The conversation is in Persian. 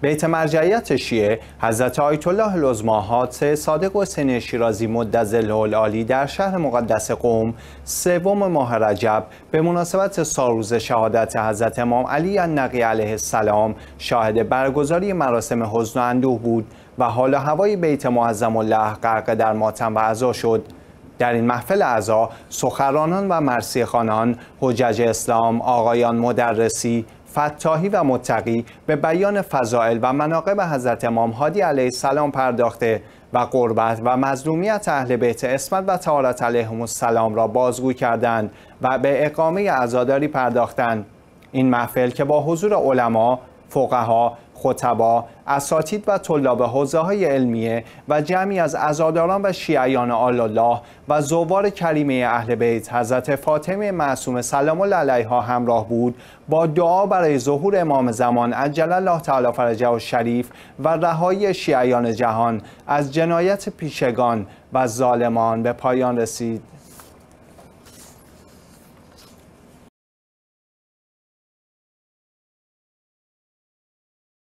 بیت مرجعیت شیعه، حضرت آیت الله لزماهات صادق حسین شیرازی مدظله العالی در شهر مقدس قوم سوم ماه رجب به مناسبت سالروز شهادت حضرت امام علی النقی علیه السلام شاهد برگزاری مراسم حزن و اندوه بود و حال هوای بیت معظم الله غرق در ماتم و عزا شد در این محفل اعضا سخرانان و مرسی خانان حجج اسلام آقایان مدرسی فتاحی و متقی به بیان فضائل و مناقب حضرت امام هادی علیه السلام پرداخته و قربت و مظلومیت اهل بیت اسمت و تارت علیهم السلام را بازگو کردند و به اقامه عزاداری پرداختند این محفل که با حضور علما، فقها خطبا، اساتید و طلاب حوزه های علمیه و جمعی از ازاداران و شیعیان آل الله و زوار کریمه اهل بیت حضرت فاطمه معصوم سلام الله علیها همراه بود با دعا برای ظهور امام زمان عجل الله تعالی فرجه و شریف و رهایی شیعیان جهان از جنایت پیشگان و ظالمان به پایان رسید